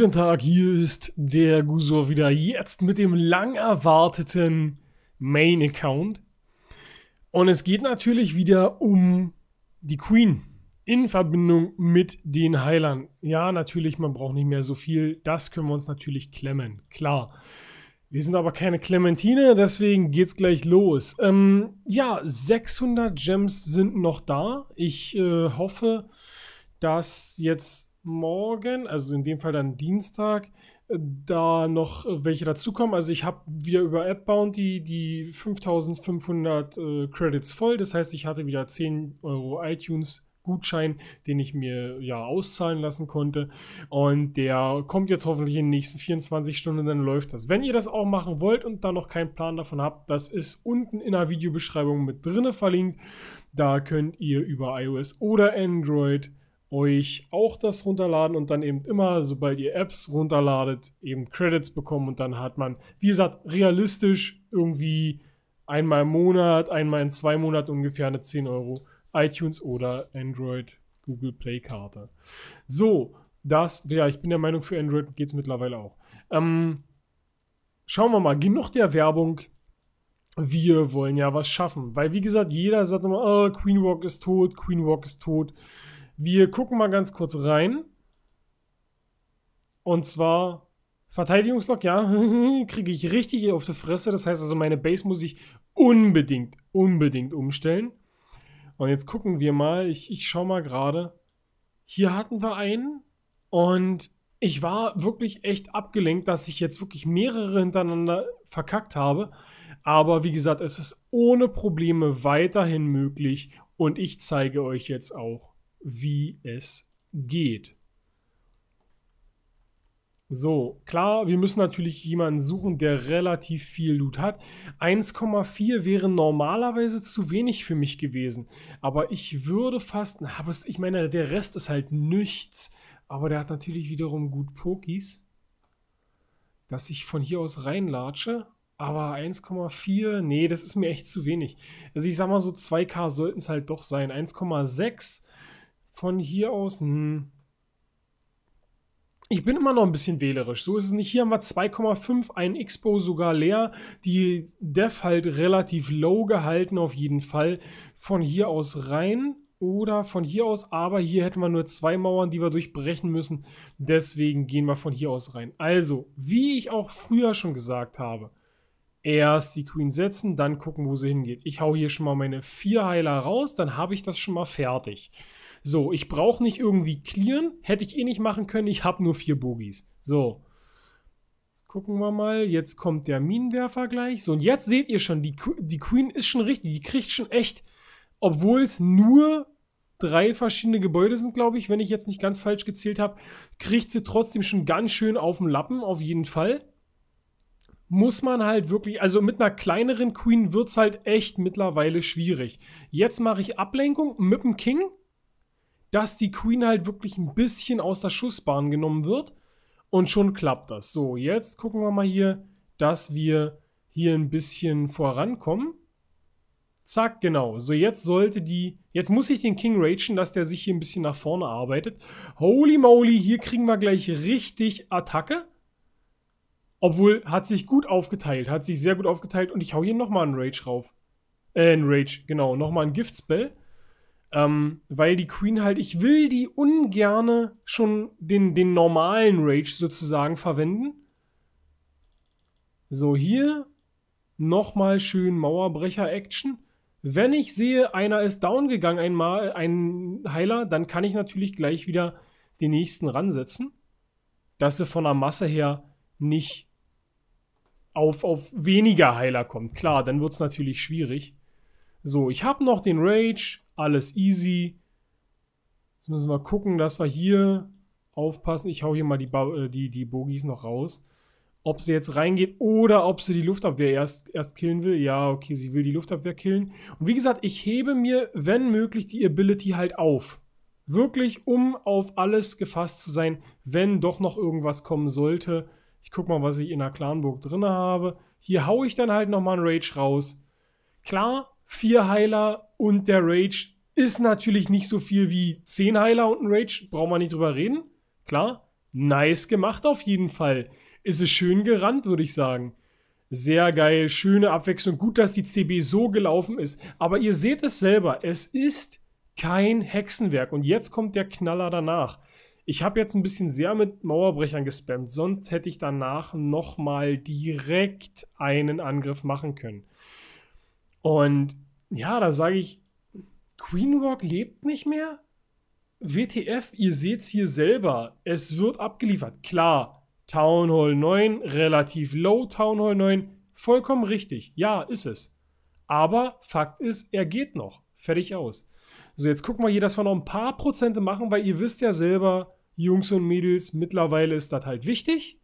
Guten Tag, hier ist der Gusor wieder. Jetzt mit dem lang erwarteten Main Account. Und es geht natürlich wieder um die Queen in Verbindung mit den Heilern. Ja, natürlich, man braucht nicht mehr so viel. Das können wir uns natürlich klemmen, klar. Wir sind aber keine Clementine, deswegen geht's gleich los. Ähm, ja, 600 Gems sind noch da. Ich äh, hoffe, dass jetzt morgen, also in dem Fall dann Dienstag, äh, da noch äh, welche dazukommen. Also ich habe wieder über App Bounty die 5500 äh, Credits voll. Das heißt, ich hatte wieder 10 Euro iTunes. Gutschein, den ich mir ja auszahlen lassen konnte. Und der kommt jetzt hoffentlich in den nächsten 24 Stunden, dann läuft das. Wenn ihr das auch machen wollt und da noch keinen Plan davon habt, das ist unten in der Videobeschreibung mit drinne verlinkt. Da könnt ihr über iOS oder Android euch auch das runterladen und dann eben immer, sobald ihr Apps runterladet, eben Credits bekommen und dann hat man, wie gesagt, realistisch irgendwie einmal im Monat, einmal in zwei Monaten ungefähr eine 10 Euro iTunes oder Android Google Play Karte. So, das, ja, ich bin der Meinung, für Android geht es mittlerweile auch. Ähm, schauen wir mal, genug der Werbung. Wir wollen ja was schaffen, weil wie gesagt, jeder sagt immer, oh, Queen Walk ist tot, Queen Walk ist tot. Wir gucken mal ganz kurz rein. Und zwar Verteidigungslock, ja, kriege ich richtig auf die Fresse. Das heißt also, meine Base muss ich unbedingt, unbedingt umstellen. Und jetzt gucken wir mal. Ich, ich schaue mal gerade. Hier hatten wir einen. Und ich war wirklich echt abgelenkt, dass ich jetzt wirklich mehrere hintereinander verkackt habe. Aber wie gesagt, es ist ohne Probleme weiterhin möglich. Und ich zeige euch jetzt auch, wie es geht. So, klar, wir müssen natürlich jemanden suchen, der relativ viel Loot hat. 1,4 wäre normalerweise zu wenig für mich gewesen. Aber ich würde fast, ich meine, der Rest ist halt nichts. Aber der hat natürlich wiederum gut Pokis, dass ich von hier aus reinlatsche. Aber 1,4, nee, das ist mir echt zu wenig. Also ich sag mal so 2K sollten es halt doch sein. 1,6 von hier aus, hm. Ich bin immer noch ein bisschen wählerisch. So ist es nicht. Hier haben wir 2,5, ein Expo sogar leer. Die Def halt relativ low gehalten auf jeden Fall. Von hier aus rein oder von hier aus. Aber hier hätten wir nur zwei Mauern, die wir durchbrechen müssen. Deswegen gehen wir von hier aus rein. Also, wie ich auch früher schon gesagt habe, erst die Queen setzen, dann gucken, wo sie hingeht. Ich hau hier schon mal meine vier Heiler raus, dann habe ich das schon mal fertig. So, ich brauche nicht irgendwie clearen. Hätte ich eh nicht machen können. Ich habe nur vier Bogies. So. Jetzt gucken wir mal. Jetzt kommt der Minenwerfer gleich. So, und jetzt seht ihr schon, die, die Queen ist schon richtig. Die kriegt schon echt, obwohl es nur drei verschiedene Gebäude sind, glaube ich, wenn ich jetzt nicht ganz falsch gezählt habe, kriegt sie trotzdem schon ganz schön auf dem Lappen, auf jeden Fall. Muss man halt wirklich, also mit einer kleineren Queen wird es halt echt mittlerweile schwierig. Jetzt mache ich Ablenkung mit dem King dass die Queen halt wirklich ein bisschen aus der Schussbahn genommen wird. Und schon klappt das. So, jetzt gucken wir mal hier, dass wir hier ein bisschen vorankommen. Zack, genau. So, jetzt sollte die... Jetzt muss ich den King ragen, dass der sich hier ein bisschen nach vorne arbeitet. Holy moly, hier kriegen wir gleich richtig Attacke. Obwohl, hat sich gut aufgeteilt. Hat sich sehr gut aufgeteilt. Und ich hau hier nochmal einen Rage rauf. Äh, einen Rage, genau. Nochmal ein Gift-Spell. Ähm, weil die Queen halt, ich will die ungerne schon den, den normalen Rage sozusagen verwenden. So, hier nochmal schön Mauerbrecher-Action. Wenn ich sehe, einer ist down gegangen, einmal ein Heiler, dann kann ich natürlich gleich wieder den nächsten ransetzen, dass sie von der Masse her nicht auf, auf weniger Heiler kommt. Klar, dann wird es natürlich schwierig. So, ich habe noch den Rage. Alles easy. Jetzt müssen wir mal gucken, dass wir hier aufpassen. Ich hau hier mal die, ba äh, die, die Bogies noch raus. Ob sie jetzt reingeht oder ob sie die Luftabwehr erst, erst killen will. Ja, okay, sie will die Luftabwehr killen. Und wie gesagt, ich hebe mir, wenn möglich, die Ability halt auf. Wirklich, um auf alles gefasst zu sein, wenn doch noch irgendwas kommen sollte. Ich guck mal, was ich in der Clanburg drin habe. Hier haue ich dann halt nochmal einen Rage raus. Klar, vier Heiler und der Rage ist natürlich nicht so viel wie zehn Heiler und ein Rage. Brauchen wir nicht drüber reden. Klar. Nice gemacht auf jeden Fall. Ist es schön gerannt, würde ich sagen. Sehr geil, schöne Abwechslung. Gut, dass die CB so gelaufen ist. Aber ihr seht es selber, es ist kein Hexenwerk. Und jetzt kommt der Knaller danach. Ich habe jetzt ein bisschen sehr mit Mauerbrechern gespammt, sonst hätte ich danach nochmal direkt einen Angriff machen können. Und ja, da sage ich, Queen Walk lebt nicht mehr? WTF, ihr seht es hier selber. Es wird abgeliefert. Klar, Town Hall 9, relativ low Town Hall 9, vollkommen richtig. Ja, ist es. Aber Fakt ist, er geht noch. Fertig aus. So, jetzt gucken wir hier, dass wir noch ein paar Prozente machen, weil ihr wisst ja selber, Jungs und Mädels, mittlerweile ist das halt wichtig.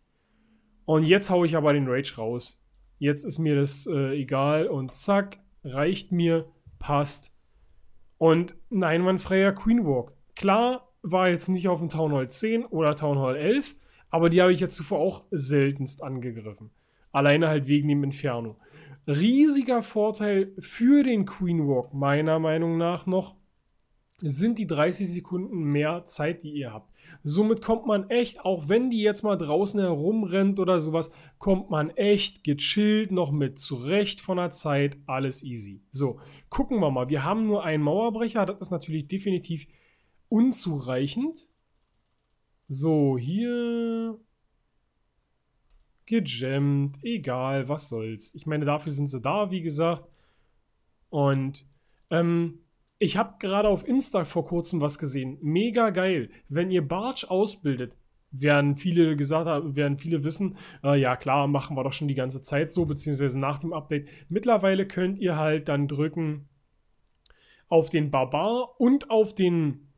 Und jetzt haue ich aber den Rage raus. Jetzt ist mir das äh, egal und zack, reicht mir, passt. Und ein einwandfreier Queenwalk. Klar, war jetzt nicht auf dem Town Hall 10 oder Town Hall 11, aber die habe ich ja zuvor auch seltenst angegriffen. Alleine halt wegen dem Inferno. Riesiger Vorteil für den Queenwalk, meiner Meinung nach noch, sind die 30 Sekunden mehr Zeit, die ihr habt. Somit kommt man echt, auch wenn die jetzt mal draußen herumrennt oder sowas, kommt man echt gechillt noch mit zurecht von der Zeit, alles easy. So, gucken wir mal. Wir haben nur einen Mauerbrecher, das ist natürlich definitiv unzureichend. So, hier gegemmt, egal, was soll's. Ich meine, dafür sind sie da, wie gesagt. Und ähm, ich habe gerade auf Insta vor kurzem was gesehen. Mega geil. Wenn ihr Barge ausbildet, werden viele gesagt haben, werden viele wissen, äh, ja klar, machen wir doch schon die ganze Zeit so, beziehungsweise nach dem Update. Mittlerweile könnt ihr halt dann drücken auf den Barbar und auf den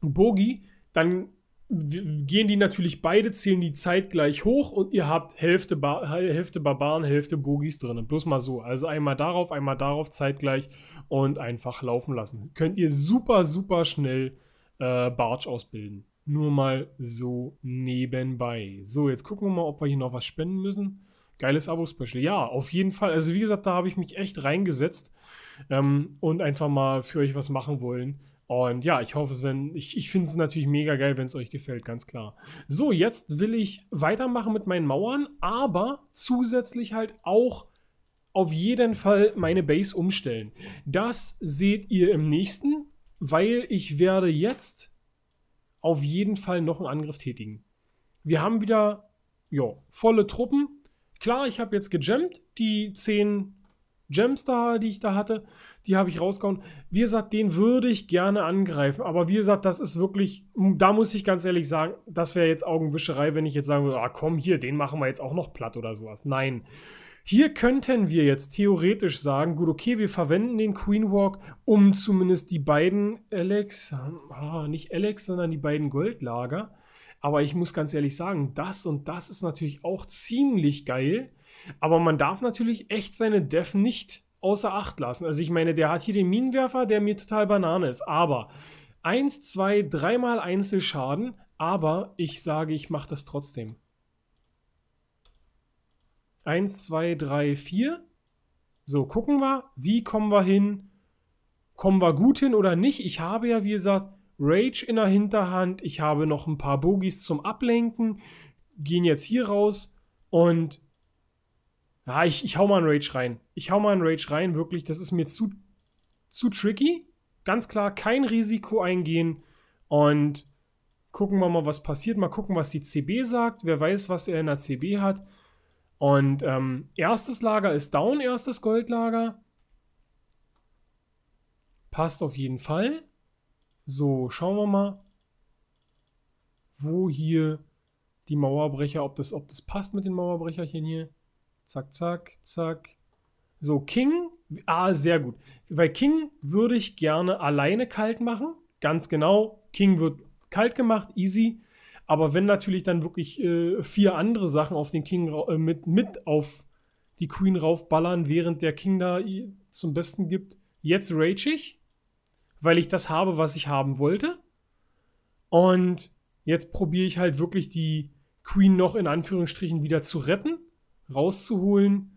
Bogi, dann gehen die natürlich beide, zählen die zeitgleich hoch und ihr habt Hälfte, ba Hälfte Barbaren, Hälfte Bogis drin. Bloß mal so. Also einmal darauf, einmal darauf, zeitgleich und einfach laufen lassen. Könnt ihr super, super schnell äh, Barge ausbilden. Nur mal so nebenbei. So, jetzt gucken wir mal, ob wir hier noch was spenden müssen. Geiles Abo-Special. Ja, auf jeden Fall. Also wie gesagt, da habe ich mich echt reingesetzt ähm, und einfach mal für euch was machen wollen. Und ja, ich hoffe, wenn, ich, ich finde es natürlich mega geil, wenn es euch gefällt, ganz klar. So, jetzt will ich weitermachen mit meinen Mauern, aber zusätzlich halt auch auf jeden Fall meine Base umstellen. Das seht ihr im nächsten, weil ich werde jetzt auf jeden Fall noch einen Angriff tätigen. Wir haben wieder, ja, volle Truppen. Klar, ich habe jetzt gegemmt, die 10 Gems da, die ich da hatte die habe ich rausgehauen. Wie gesagt, den würde ich gerne angreifen, aber wie gesagt, das ist wirklich, da muss ich ganz ehrlich sagen, das wäre jetzt Augenwischerei, wenn ich jetzt sagen würde, ah komm, hier, den machen wir jetzt auch noch platt oder sowas. Nein. Hier könnten wir jetzt theoretisch sagen, gut, okay, wir verwenden den Queen Walk, um zumindest die beiden Alex, ah, nicht Alex, sondern die beiden Goldlager. Aber ich muss ganz ehrlich sagen, das und das ist natürlich auch ziemlich geil. Aber man darf natürlich echt seine Def nicht außer Acht lassen. Also ich meine, der hat hier den Minenwerfer, der mir total Banane ist. Aber 1, 2, 3 mal Einzelschaden. Aber ich sage, ich mache das trotzdem. 1, 2, 3, 4. So, gucken wir. Wie kommen wir hin? Kommen wir gut hin oder nicht? Ich habe ja, wie gesagt, Rage in der Hinterhand. Ich habe noch ein paar Bogies zum Ablenken. Gehen jetzt hier raus. Und ja, ich, ich hau mal einen Rage rein. Ich hau mal einen Rage rein, wirklich. Das ist mir zu, zu tricky. Ganz klar, kein Risiko eingehen. Und gucken wir mal, was passiert. Mal gucken, was die CB sagt. Wer weiß, was er in der CB hat. Und ähm, erstes Lager ist down, erstes Goldlager. Passt auf jeden Fall. So, schauen wir mal, wo hier die Mauerbrecher, ob das, ob das passt mit den Mauerbrechern hier. Zack, zack, zack. So, King. Ah, sehr gut. Weil King würde ich gerne alleine kalt machen. Ganz genau. King wird kalt gemacht, easy. Aber wenn natürlich dann wirklich äh, vier andere Sachen auf den King äh, mit, mit auf die Queen raufballern, während der King da zum Besten gibt. Jetzt rage ich, weil ich das habe, was ich haben wollte. Und jetzt probiere ich halt wirklich die Queen noch in Anführungsstrichen wieder zu retten rauszuholen.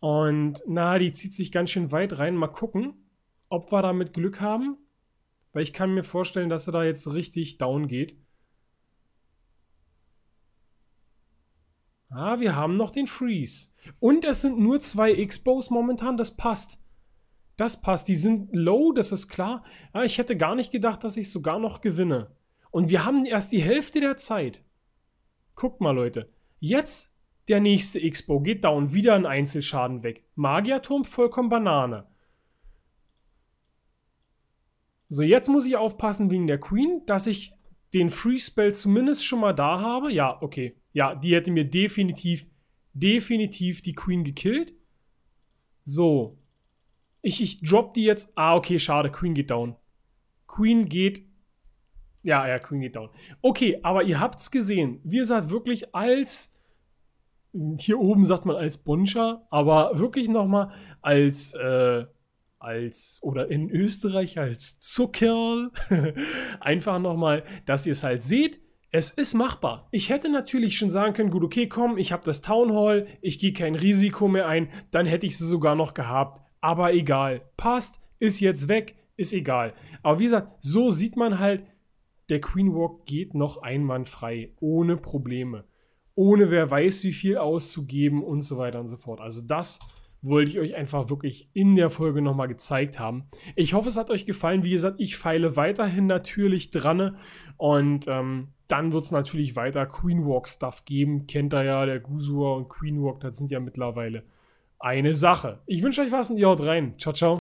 Und na, die zieht sich ganz schön weit rein. Mal gucken, ob wir damit Glück haben. Weil ich kann mir vorstellen, dass er da jetzt richtig down geht. Ah, wir haben noch den Freeze. Und es sind nur zwei X-Bows momentan. Das passt. Das passt. Die sind low, das ist klar. Ja, ah, ich hätte gar nicht gedacht, dass ich sogar noch gewinne. Und wir haben erst die Hälfte der Zeit. Guckt mal, Leute. Jetzt der nächste X-Bow geht down, wieder ein Einzelschaden weg. Magierturm vollkommen Banane. So, jetzt muss ich aufpassen wegen der Queen, dass ich den Free Spell zumindest schon mal da habe. Ja, okay. Ja, die hätte mir definitiv, definitiv die Queen gekillt. So. Ich, ich drop die jetzt. Ah, okay, schade. Queen geht down. Queen geht. Ja, ja, Queen geht down. Okay, aber ihr habt's gesehen. Wie gesagt, wirklich als hier oben sagt man als Bonscha, aber wirklich nochmal als, äh, als, oder in Österreich als Zuckerl. Einfach nochmal, dass ihr es halt seht. Es ist machbar. Ich hätte natürlich schon sagen können, gut, okay, komm, ich habe das Town Hall, ich gehe kein Risiko mehr ein, dann hätte ich sie sogar noch gehabt. Aber egal, passt, ist jetzt weg, ist egal. Aber wie gesagt, so sieht man halt, der Queen Walk geht noch einwandfrei, ohne Probleme ohne wer weiß wie viel auszugeben und so weiter und so fort. Also das wollte ich euch einfach wirklich in der Folge nochmal gezeigt haben. Ich hoffe, es hat euch gefallen. Wie gesagt, ich feile weiterhin natürlich dran und ähm, dann wird es natürlich weiter Queen Walk Stuff geben. Kennt ihr ja, der Gusua und Queen Walk, das sind ja mittlerweile eine Sache. Ich wünsche euch was und ihr haut rein. Ciao, ciao.